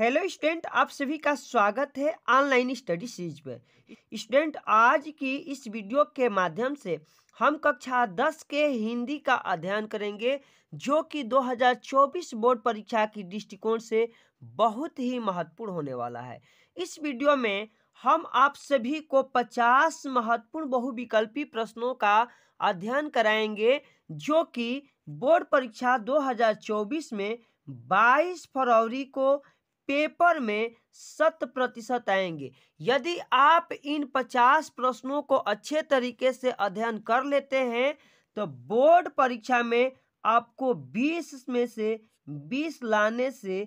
hello student आप सभी का स्वागत है ऑनलाइन स्टडी सीरीज पर स्टूडेंट आज की इस वीडियो के माध्यम से हम कक्षा 10 के हिंदी का अध्ययन करेंगे जो कि 2024 बोर्ड परीक्षा की दृष्टिकोण से बहुत ही महत्वपूर्ण होने वाला है इस वीडियो में हम आप सभी को 50 महत्वपूर्ण बहुविकल्पी प्रश्नों का अध्ययन कराएंगे जो कि बोर्ड परीक्षा 2024 में 22 फरवरी को पेपर में शत प्रतिशत आएंगे यदि आप इन पचास प्रश्नों को अच्छे तरीके से अध्ययन कर लेते हैं तो बोर्ड परीक्षा में आपको बीस में से बीस लाने से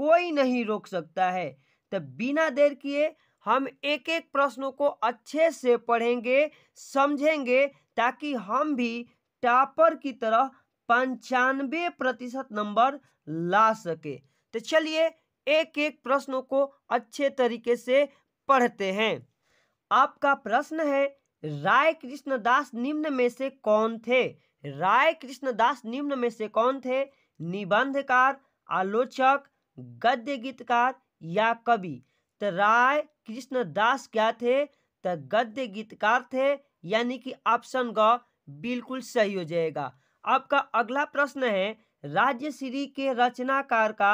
कोई नहीं रोक सकता है तो बिना देर किए हम एक एक प्रश्नों को अच्छे से पढ़ेंगे समझेंगे ताकि हम भी टॉपर की तरह पंचानवे प्रतिशत नंबर ला सके तो चलिए एक एक प्रश्नों को अच्छे तरीके से पढ़ते हैं आपका प्रश्न है राय कृष्णदास निम्न में से कौन थे राय कृष्णदास निम्न में से कौन थे निबंधकार आलोचक गद्य गीतकार या कवि तो राय कृष्णदास क्या थे तो गद्य गीतकार थे यानी कि ऑप्शन ग बिल्कुल सही हो जाएगा आपका अगला प्रश्न है राज्य श्री के रचनाकार का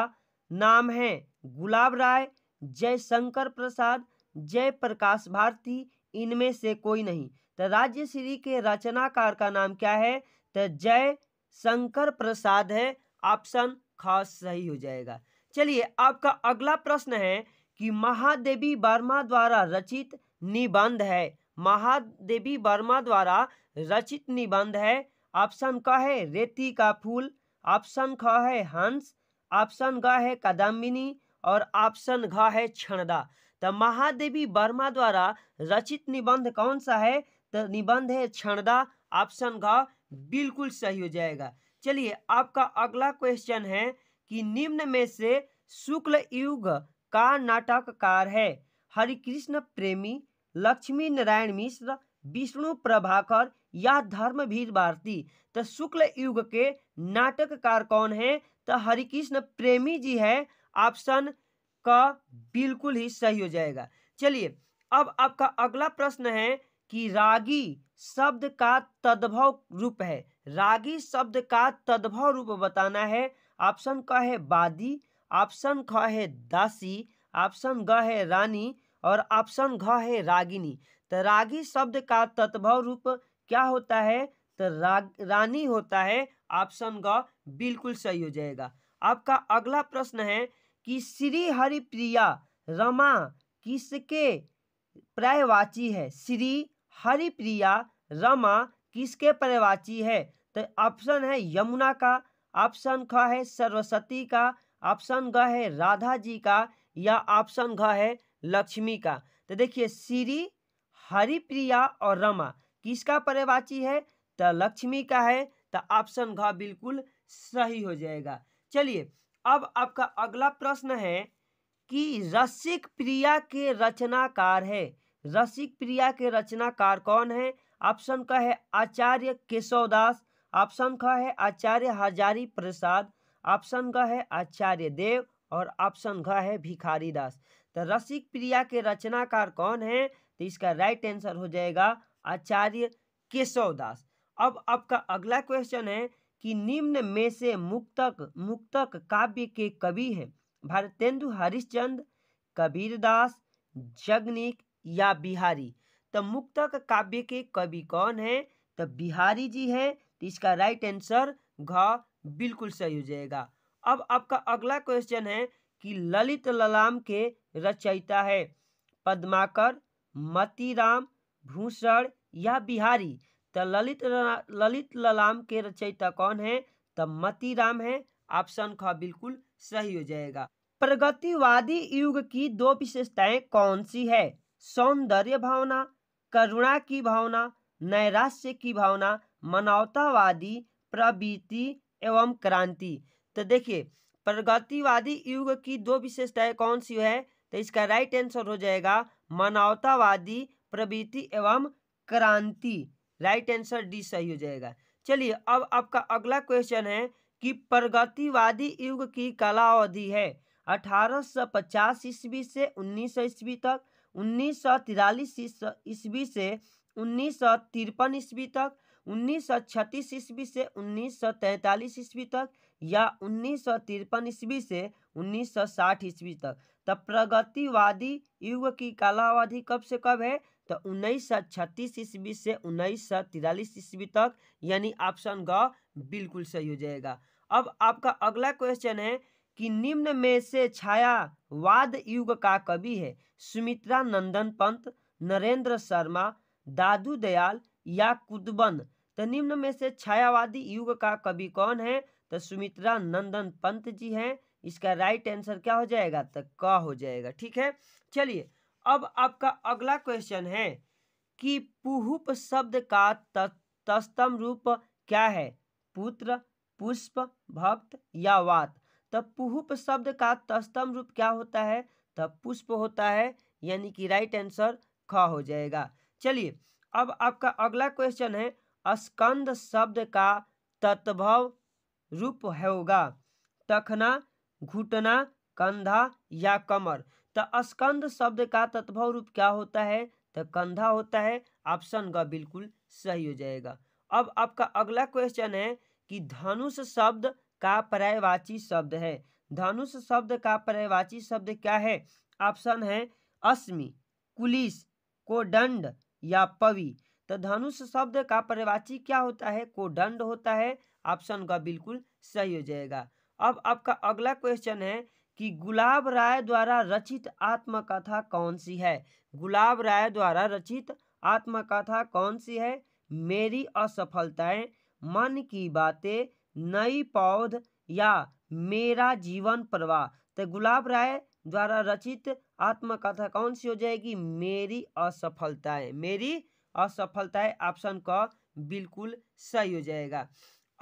नाम हैं गुलाब राय जयशंकर प्रसाद जय प्रकाश भारती इनमें से कोई नहीं तो राज्य श्री के रचनाकार का नाम क्या है तो जय शंकर प्रसाद है ऑप्शन खास सही हो जाएगा चलिए आपका अगला प्रश्न है कि महादेवी वर्मा द्वारा रचित निबंध है महादेवी वर्मा द्वारा रचित निबंध है ऑप्शन क है रेती का फूल ऑप्शन ख है हंस ऑप्शन घ है कादम्बिनी और ऑप्शन घ है क्षणदा तो महादेवी वर्मा द्वारा रचित निबंध कौन सा है तो निबंध है क्षणदा ऑप्शन घ बिल्कुल सही हो जाएगा चलिए आपका अगला क्वेश्चन है कि निम्न में से शुक्ल युग का नाटककार है हरिकृष्ण प्रेमी लक्ष्मी नारायण मिश्र विष्णु प्रभाकर या धर्मवीर भारती तो शुक्ल युग के नाटककार कौन है तो हरिकृष्ण प्रेमी जी है ऑप्शन का बिल्कुल ही सही हो जाएगा चलिए अब आपका अगला प्रश्न है कि रागी शब्द का तद्भव रूप है रागी शब्द का तद्भव रूप बताना है ऑप्शन क है बादी ऑप्शन ख है दासी ऑप्शन ग है रानी और ऑप्शन घ है रागिनी तो रागी शब्द का तद्भव रूप क्या होता है तो राग रानी होता है ऑप्शन ग बिल्कुल सही हो जाएगा आपका अगला प्रश्न है कि श्री हरिप्रिया रमा किसके पर्यवाची है श्री हरिप्रिया रमा किसके पर्यवाची है तो ऑप्शन है यमुना का ऑप्शन ख है सरस्वती का ऑप्शन ग है राधा जी का या ऑप्शन घ है लक्ष्मी का तो देखिए श्री हरिप्रिया और रमा किसका पर्यवाची है तो लक्ष्मी का है तो ऑप्शन घ बिल्कुल सही हो जाएगा चलिए अब आपका अगला प्रश्न है कि रसिक प्रिया के रचनाकार है रसिक प्रिया के रचनाकार कौन है ऑप्शन का है आचार्य केशवदास ऑप्शन का है आचार्य हजारी प्रसाद ऑप्शन का है आचार्य देव और ऑप्शन घ है भिखारी दास तो रसिक प्रिया के रचनाकार कौन है तो इसका राइट आंसर हो जाएगा आचार्य केशव दास अब आपका अगला क्वेश्चन है कि निम्न में से मुक्तक मुक्तक काव्य के कवि हैं भारतेंदु हरिश्चंद कबीरदास जगनिक या बिहारी तो मुक्तक काव्य के कवि कौन है तो बिहारी जी है तो इसका राइट आंसर घ बिल्कुल सही हो जाएगा अब आपका अगला क्वेश्चन है कि ललित ललाम के रचयिता है पद्माकर मतीराम भूषण या बिहारी तो ललित ललित ललाम के रचयिता कौन है तो मती राम है ऑप्शन ख बिल्कुल सही हो जाएगा प्रगतिवादी युग की दो विशेषताएं कौन सी है सौंदर्य भावना करुणा की भावना नैराश्य की भावना मानवतावादी प्रवृत्ति एवं क्रांति तो देखिए प्रगतिवादी युग की दो विशेषताएं कौन सी है तो इसका राइट आंसर हो जाएगा मानवतावादी प्रवृत्ति एवं क्रांति राइट आंसर डी सही हो जाएगा चलिए अब आपका अगला क्वेश्चन है कि प्रगतिवादी युग की कला अवधि है 1850 ईस्वी से 1900 ईस्वी तक उन्नीस सौ तिरालीस ईस्वी से उन्नीस सौ तिरपन ईस्वी तक उन्नीस सौ छत्तीस ईस्वी से उन्नीस सौ तैंतालीस ईस्वी तक या उन्नीस सौ तिरपन ईस्वी से उन्नीस सौ साठ ईस्वी तक तब तो प्रगतिवादी युग की कालावधि कब से कब है तो उन्नीस सौ छत्तीस ईस्वी से उन्नीस सौ तिरालीस ईस्वी तक यानी ऑप्शन ग बिल्कुल सही हो जाएगा अब आपका अगला क्वेश्चन है कि निम्न में से छायावाद युग का कवि है सुमित्रा नंदन पंत नरेंद्र शर्मा दादू दयाल या कुदबन तो निम्न में से छायावादी युग का कवि कौन है तो सुमित्रा नंदन पंत जी हैं इसका राइट आंसर क्या हो जाएगा तो क हो जाएगा ठीक है चलिए अब आपका अगला क्वेश्चन है कि पुहुप शब्द का तस्तम रूप क्या है पुत्र पुष्प भक्त या वात तो पुहुप शब्द का तस्तम रूप क्या होता है तो पुष्प होता है यानी कि राइट आंसर ख हो जाएगा चलिए अब आपका अगला क्वेश्चन है स्कंद शब्द का तत्भव रूप होगा तखना घुटना कंधा या कमर तो स्कंद शब्द का तत्भव रूप क्या होता है तो कंधा होता है ऑप्शन ग बिल्कुल सही हो जाएगा अब आपका अगला क्वेश्चन है कि धनुष शब्द का पर्यायवाची शब्द है धनुष शब्द का पर्यायवाची शब्द क्या है ऑप्शन है अश्मि कुलिस दंड या पवि तो धनुष शब्द का पर्यायवाची क्या होता है कोडंड होता है ऑप्शन का बिल्कुल सही हो जाएगा अब आपका अगला क्वेश्चन है कि गुलाब राय द्वारा रचित आत्मकथा कौन सी है गुलाब राय द्वारा रचित आत्मकथा कौन सी है मेरी असफलताएं मन की बातें नई पौध या मेरा जीवन प्रवाह तो गुलाब राय द्वारा रचित आत्मकथा कौन सी हो जाएगी मेरी असफलताएं मेरी असफलताएं ऑप्शन क बिल्कुल सही हो जाएगा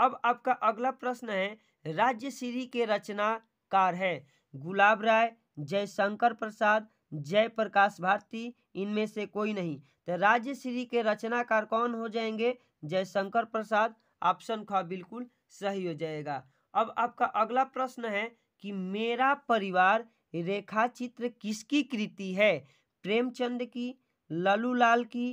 अब आपका अगला प्रश्न है राज्य श्री के रचनाकार हैं गुलाब राय जयशंकर प्रसाद जयप्रकाश भारती इनमें से कोई नहीं तो राज्य श्री के रचनाकार कौन हो जाएंगे जयशंकर प्रसाद ऑप्शन ख बिल्कुल सही हो जाएगा अब आपका अगला प्रश्न है कि मेरा परिवार रेखा चित्र किसकी कृति है प्रेमचंद की ललू लाल की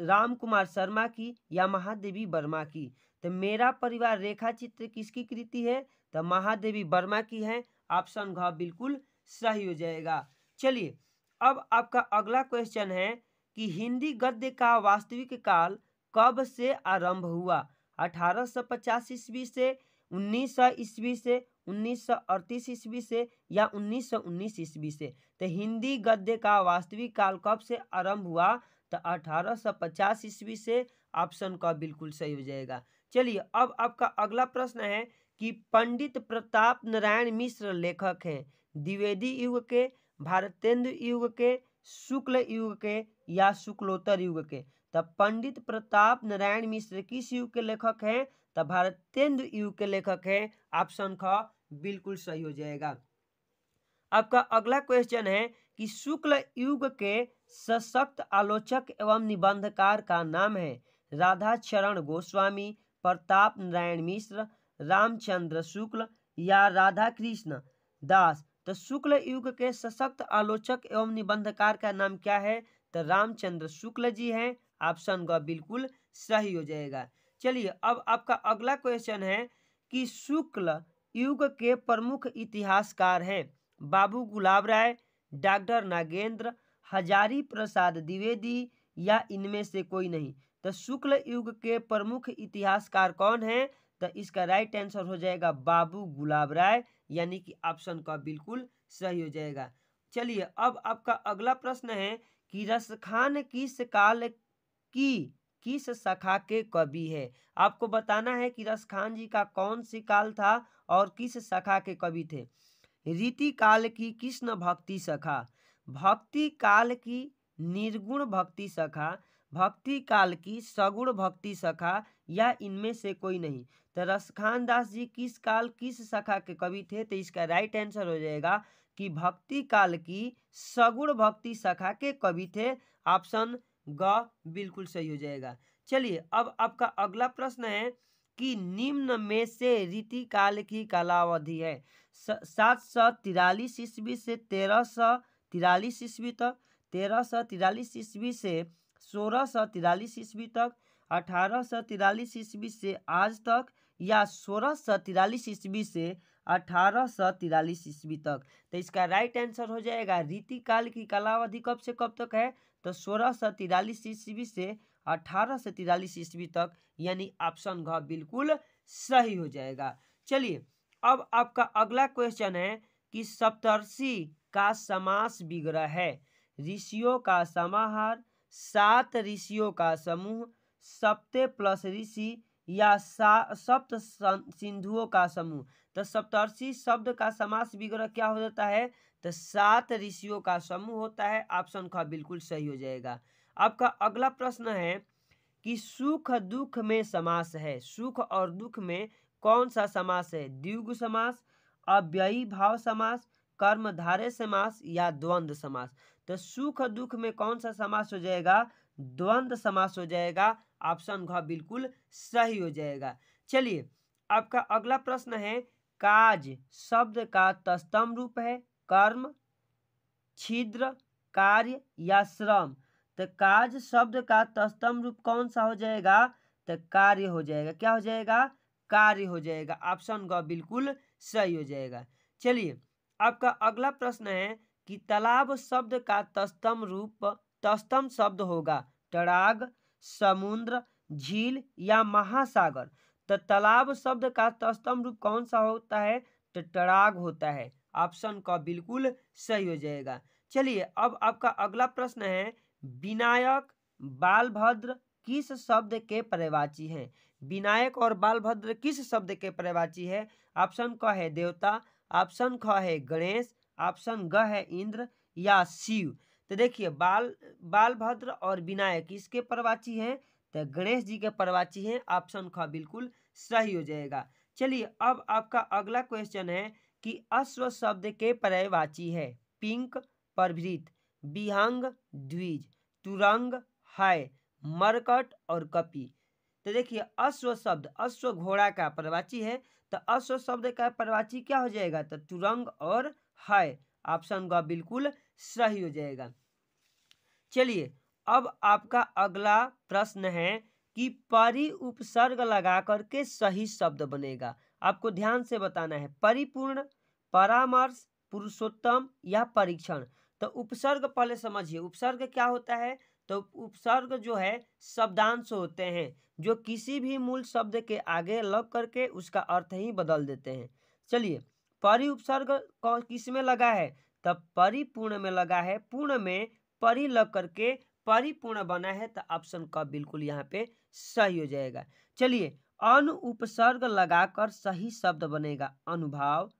राम कुमार शर्मा की या महादेवी वर्मा की तो मेरा परिवार रेखा चित्र किसकी कृति है तो महादेवी वर्मा की है ऑप्शन घ बिल्कुल सही हो जाएगा चलिए अब आपका अगला क्वेश्चन है कि हिंदी गद्य का वास्तविक काल कब से आरंभ हुआ अठारह सौ पचास ईस्वी से उन्नीस सौ ईस्वी से उन्नीस सौ अड़तीस ईस्वी से या उन्नीस सौ उन्नीस ईस्वी से तो हिंदी गद्य का वास्तविक काल कब से आरंभ हुआ तो अठारह सौ पचास ईस्वी से ऑप्शन का बिल्कुल सही हो जाएगा चलिए अब आपका अगला प्रश्न है कि पंडित प्रताप नारायण मिश्र लेखक हैं द्विवेदी युग के भारतेंद्र युग के शुक्ल युग के या शुक्लोत्तर युग के तब पंडित प्रताप नारायण मिश्र किस युग के लेखक हैं तो भारतेंदु युग के लेखक हैं ऑप्शन ख बिल्कुल सही हो जाएगा आपका अगला क्वेश्चन है कि शुक्ल युग के सशक्त आलोचक एवं निबंधकार का नाम है राधा चरण गोस्वामी प्रताप नारायण मिश्र रामचंद्र शुक्ल या राधा कृष्ण दास तो शुक्ल युग के सशक्त आलोचक एवं निबंधकार का नाम क्या है तो रामचंद्र शुक्ल जी हैं ऑप्शन ग बिल्कुल सही हो जाएगा चलिए अब आपका अगला क्वेश्चन है कि शुक्ल युग के प्रमुख इतिहासकार हैं बाबू गुलाब राय डॉक्टर नागेंद्र हजारी प्रसाद द्विवेदी या इनमें से कोई नहीं तो शुक्ल युग के प्रमुख इतिहासकार कौन हैं तो इसका राइट आंसर हो जाएगा बाबू गुलाब राय यानी कि ऑप्शन का बिल्कुल सही हो जाएगा चलिए अब आपका अगला प्रश्न है कि रसखान किस काल की किस शाखा के कवि है आपको बताना है कि रसखान जी का कौन सी काल था और किस शाखा के कवि थे रीति काल की कृष्ण भक्ति शाखा भक्ति काल की निर्गुण भक्ति शाखा भक्ति काल की सगुण भक्ति शाखा या इनमें से कोई नहीं तो रसखान दास जी किस काल किस शाखा के कवि थे तो इसका राइट आंसर हो जाएगा कि भक्ति काल की सगुण भक्ति शाखा के कवि थे ऑप्शन ग बिल्कुल सही हो जाएगा चलिए अब आपका अगला प्रश्न है कि निम्न में से रीति काल की कालावधि है सात सौ तिरालीस ईस्वी से तेरह सौ तिरालीस ईस्वी तक तेरह सौ तिरालीस ईस्वी से सोलह सौ तिरालीस ईस्वी तक अठारह सौ तिरालीस ईस्वी से आज तक या सोलह सौ तिरालीस ईस्वी से अठारह सौ तिरालीस ईस्वी तक तो इसका राइट आंसर हो जाएगा रीति काल की कालावधि कब से कब तक है तो सोलह सौ तिरालीस ईस्वी से अठारह सौ तिरालीस ईस्वी तक यानी ऑप्शन घ बिल्कुल सही हो जाएगा चलिए अब आपका अगला क्वेश्चन है कि सप्तर्षि का समास विग्रह है ऋषियों का समाहार सात ऋषियों का समूह सप्ते प्लस ऋषि या सप्त सिंधुओं का समूह तो सप्तर्षि शब्द का समास विग्रह क्या हो जाता है तो सात ऋषियों का समूह होता है ऑप्शन ख बिल्कुल सही हो जाएगा आपका अगला प्रश्न है कि सुख दुख में समास है सुख और दुख में कौन सा समास है द्विगु समास अव्ययी भाव समास कर्मधारे समास या द्वंद्व समास तो सुख दुख में कौन सा समास हो जाएगा द्वंद्व समास हो जाएगा ऑप्शन घ बिल्कुल सही हो जाएगा चलिए आपका अगला प्रश्न है काज शब्द का तस्तम रूप है कर्म छिद्र कार्य या श्रम तो काज शब्द का तस्तम रूप कौन सा हो जाएगा तो कार्य हो जाएगा क्या हो जाएगा कार्य हो जाएगा ऑप्शन ग बिल्कुल सही हो जाएगा चलिए आपका अगला प्रश्न है कि तालाब शब्द का तस्तम रूप तस्तम शब्द होगा तड़ाग समुद्र झील या महासागर तो तालाब शब्द का तस्तम रूप कौन सा होता है टराग होता है ऑप्शन का बिल्कुल सही हो जाएगा चलिए अब आपका अगला प्रश्न है विनायक बालभद्र किस शब्द के परिवाची हैं विनायक और बालभद्र किस शब्द के परिवाची है ऑप्शन क है देवता ऑप्शन ख है गणेश ऑप्शन ग है इंद्र या शिव तो देखिए बाल बालभद्र और विनायक इसके प्रवाची हैं तो गणेश जी के प्रवाची हैं ऑप्शन ख बिल्कुल सही हो जाएगा चलिए अब आपका अगला क्वेश्चन है कि अश्व शब्द के पर्यवाची है पिंक परभृत बिहंग द्विज तुरंग हाय मरकट और कपि तो देखिए अश्व शब्द अश्व घोड़ा का प्रवाची है तो अश्व शब्द का प्रवाची क्या हो जाएगा तो तुरंग और हाय ऑप्शन ग बिल्कुल सही हो जाएगा चलिए अब आपका अगला प्रश्न है कि परि उपसर्ग लगा करके सही शब्द बनेगा आपको ध्यान से बताना है परिपूर्ण परामर्श पुरुषोत्तम या परीक्षण तो उपसर्ग पहले समझिए उपसर्ग क्या होता है तो उपसर्ग जो है शब्दांश होते हैं जो किसी भी मूल शब्द के आगे लग करके उसका अर्थ ही बदल देते हैं चलिए परि उपसर्ग किस में लगा है तब परिपूर्ण में लगा है पूर्ण में परी लग करके परिपूर्ण बना है तो ऑप्शन क बिल्कुल यहाँ पे सही हो जाएगा चलिए अनु उपसर्ग लगाकर सही शब्द बनेगा अनुभाव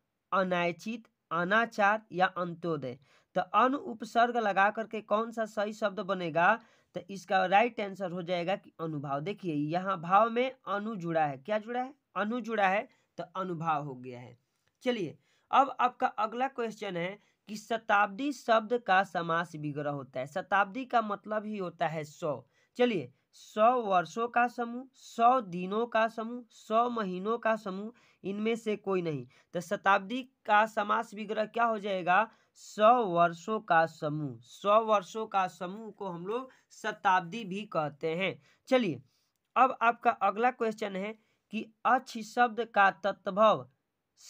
अनायचित अनाचार या अंत्योदय तो अनु उपसर्ग लगा करके कौन सा सही शब्द बनेगा तो इसका राइट आंसर हो जाएगा कि अनुभाव देखिए यहाँ भाव में अनु जुड़ा है क्या जुड़ा है अनु जुड़ा है तो अनुभाव हो गया है चलिए अब आपका अगला क्वेश्चन है कि शताब्दी शब्द का समास विग्रह होता है शताब्दी का मतलब ही होता है सौ चलिए सौ वर्षों का समूह सौ दिनों का समूह सौ महीनों का समूह इनमें से कोई नहीं तो शताब्दी का समास विग्रह क्या हो जाएगा सौ वर्षों का समूह सौ वर्षों का समूह को हम लोग शताब्दी भी कहते हैं चलिए अब आपका अगला क्वेश्चन है कि अच्छ शब्द का तत्भव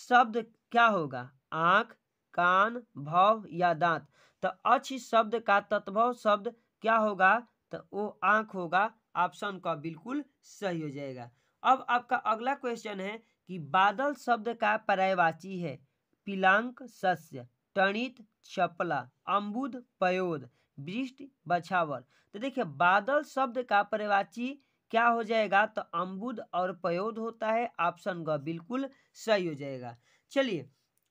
शब्द क्या होगा आँख कान भव या दांत तो अच्छ शब्द का तत्भव शब्द क्या होगा तो वो आंख होगा ऑप्शन का बिल्कुल सही हो जाएगा अब आपका अगला क्वेश्चन है कि बादल शब्द का पर्यायवाची है पिलांक सस्य टणित छपला अम्बुद पयोद बृष्ट बछावर तो देखिए बादल शब्द का पर्यायवाची क्या हो जाएगा तो अम्बुद और पयोद होता है ऑप्शन ग बिल्कुल सही हो जाएगा चलिए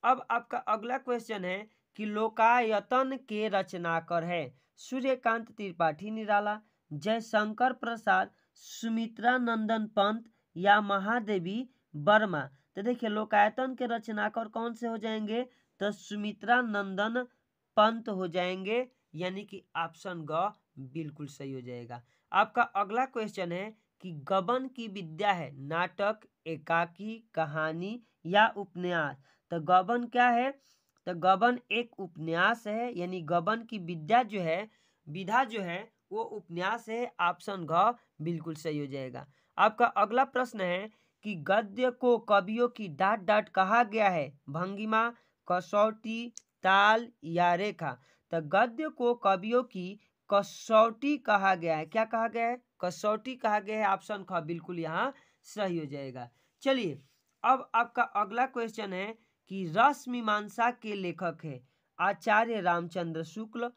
अब आपका अगला क्वेश्चन है कि लोकायतन के रचनाकर है सूर्यकांत त्रिपाठी निराला जयशंकर प्रसाद सुमित्रा नंदन पंत या महादेवी वर्मा तो देखिए लोकायतन के रचनाकर कौन से हो जाएंगे तो सुमित्रा नंदन पंत हो जाएंगे यानी कि ऑप्शन ग बिल्कुल सही हो जाएगा आपका अगला क्वेश्चन है कि गबन की विद्या है नाटक एकाकी कहानी या उपन्यास तो गबन क्या है तो गबन एक उपन्यास है यानी गबन की विद्या जो है विधा जो है वो उपन्यास है ऑप्शन घ बिल्कुल सही हो जाएगा आपका अगला प्रश्न है कि गद्य को कवियों की डाट डाट कहा गया है भंगिमा कसौटी ताल या रेखा तो गद्य को कवियों की कसौटी कहा गया है क्या कहा गया है कसौटी कहा गया है ऑप्शन ख बिल्कुल यहाँ सही हो जाएगा चलिए अब आपका अगला क्वेश्चन है कि रस मीमांसा के लेखक है आचार्य रामचंद्र शुक्ल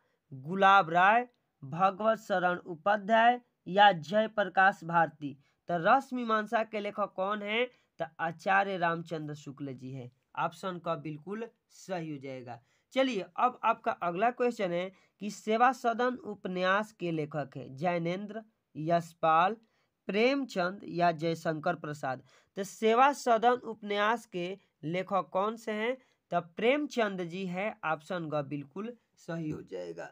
गुलाब राय भगवत शरण उपाध्याय या जय प्रकाश भारती तो रस मीमांसा के लेखक कौन है तो आचार्य रामचंद्र शुक्ल जी है ऑप्शन का बिल्कुल सही हो जाएगा चलिए अब आपका अगला क्वेश्चन है कि सेवा सदन उपन्यास के लेखक है जैनेन्द्र यशपाल प्रेमचंद या जयशंकर प्रसाद तो सेवा सदन उपन्यास के लेखक कौन से हैं तो प्रेमचंद जी है ऑप्शन ग बिल्कुल सही हो जाएगा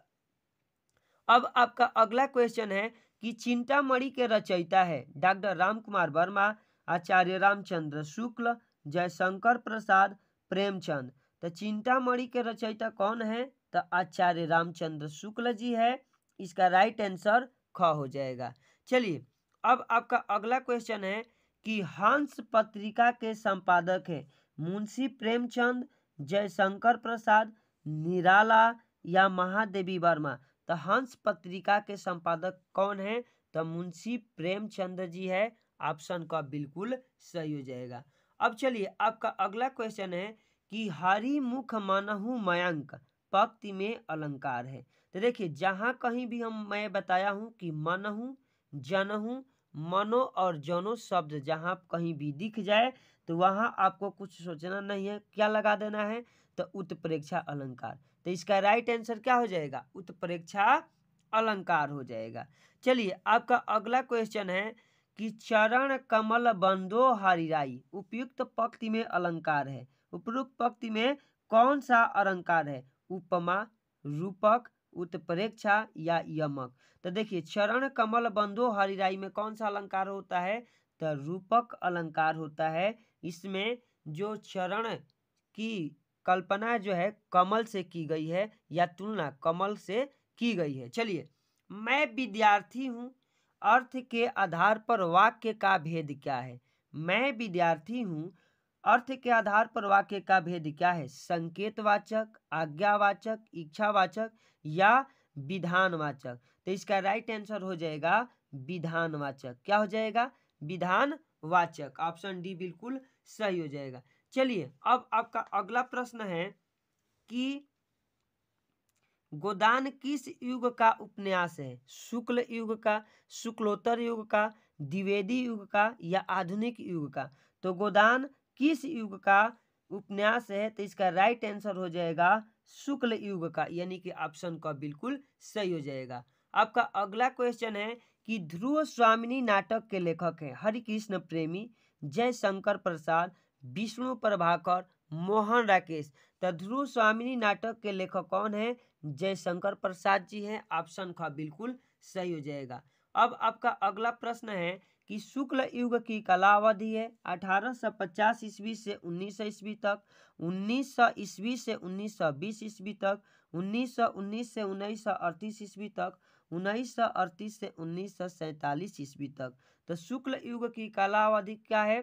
अब आपका अगला क्वेश्चन है कि चिंतामणि के रचयिता है डॉक्टर राम कुमार वर्मा आचार्य रामचंद्र शुक्ल जयशंकर प्रसाद प्रेमचंद तो चिंतामणि के रचयिता कौन है तो आचार्य रामचंद्र शुक्ल जी है इसका राइट आंसर ख हो जाएगा चलिए अब आपका अगला क्वेश्चन है कि हंस पत्रिका के संपादक है मुंशी प्रेमचंद जयशंकर प्रसाद निराला या महादेवी वर्मा तो हंस पत्रिका के संपादक कौन है तो मुंशी प्रेमचंद जी है ऑप्शन का बिल्कुल सही हो जाएगा अब चलिए आपका अगला क्वेश्चन है कि हरिमुख मुख मानहु मयंक पक्ति में अलंकार है तो देखिए जहाँ कहीं भी हम मैं बताया हूँ कि मनहु जनहु मनो और जनो शब्द जहाँ कहीं भी दिख जाए तो वहाँ आपको कुछ सोचना नहीं है क्या लगा देना है तो उत्प्रेक्षा अलंकार तो इसका राइट आंसर क्या हो जाएगा उत्प्रेक्षा अलंकार हो जाएगा चलिए आपका अगला क्वेश्चन है कि चरण कमल बंदो हरिराई उपयुक्त पक्ति में अलंकार है उपयुक्त पक्ति में कौन सा अलंकार है उपमा रूपक उत्प्रेक्षा या यमक तो देखिए चरण कमल बंधो हरिराई में कौन सा अलंकार होता है रूपक अलंकार होता है इसमें जो चरण की कल्पना जो है कमल से की गई है या तुलना कमल से की गई है चलिए मैं विद्यार्थी हूँ अर्थ के आधार पर वाक्य का भेद क्या है मैं विद्यार्थी हूँ अर्थ के आधार पर वाक्य का भेद क्या है संकेतवाचक आज्ञावाचक इच्छावाचक या विधानवाचक तो इसका राइट आंसर हो जाएगा विधानवाचक क्या हो जाएगा विधान वाचक ऑप्शन डी बिल्कुल सही हो जाएगा चलिए अब आपका अगला प्रश्न है कि गोदान किस युग का उपन्यास है शुक्ल युग का शुक्लोत्तर युग का द्विवेदी युग का या आधुनिक युग का तो गोदान किस युग का उपन्यास है तो इसका राइट आंसर हो जाएगा शुक्ल युग का यानी कि ऑप्शन का बिल्कुल सही हो जाएगा आपका अगला क्वेश्चन है कि ध्रुव स्वामिनी नाटक के लेखक हैं हरिकृष्ण प्रेमी जयशंकर प्रसाद विष्णु प्रभाकर मोहन राकेश तो ध्रुव स्वामिनी नाटक के लेखक कौन है जयशंकर प्रसाद जी हैं ऑप्शन ख बिल्कुल सही हो जाएगा अब आपका अगला प्रश्न है कि शुक्ल युग की कला अवधि है 1850 ईस्वी से 1900 ईस्वी तक 1900 ईस्वी से 1920 ईस्वी तक 1919 से उन्नीस सौ ईस्वी तक उन्नीस सौ अड़तीस से उन्नीस सौ सैतालीस ईस्वी तक तो शुक्ल युग की कालावधि क्या है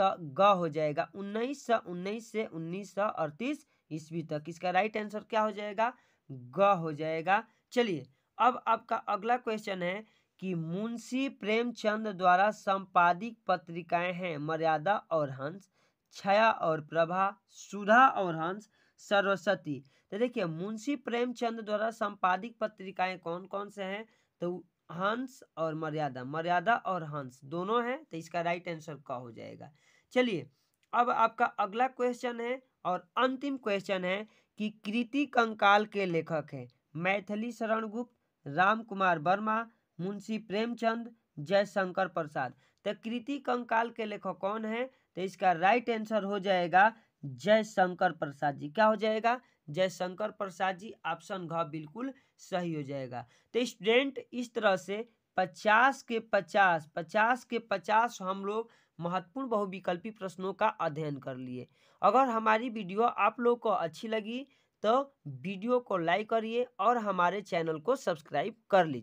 तो ग हो जाएगा उन्नीस सौ उन्नीस से उन्नीस सौ अड़तीस ईस्वी तक इसका राइट आंसर क्या हो जाएगा ग हो जाएगा चलिए अब आपका अगला क्वेश्चन है कि मुंशी प्रेमचंद द्वारा संपादित पत्रिकाएं हैं मर्यादा और हंस छाया और प्रभा सुधा और हंस सरस्वती तो देखिए मुंशी प्रेमचंद द्वारा संपादित पत्रिकाएं कौन कौन से हैं तो हंस और मर्यादा मर्यादा और हंस दोनों हैं तो इसका राइट आंसर क्या हो जाएगा चलिए अब आपका अगला क्वेश्चन है और अंतिम क्वेश्चन है कि कृति कंकाल के लेखक हैं मैथिली शरण गुप्त राम कुमार वर्मा मुंशी प्रेमचंद जयशंकर प्रसाद तो कृति कंकाल के लेखक कौन है तो इसका राइट आंसर हो जाएगा जयशंकर प्रसाद जी क्या हो जाएगा जयशंकर प्रसाद जी ऑप्शन घ बिल्कुल सही हो जाएगा तो स्टूडेंट इस तरह से पचास के पचास पचास के पचास हम लोग महत्वपूर्ण बहुविकल्पी प्रश्नों का अध्ययन कर लिए अगर हमारी वीडियो आप लोग को अच्छी लगी तो वीडियो को लाइक करिए और हमारे चैनल को सब्सक्राइब कर लीजिए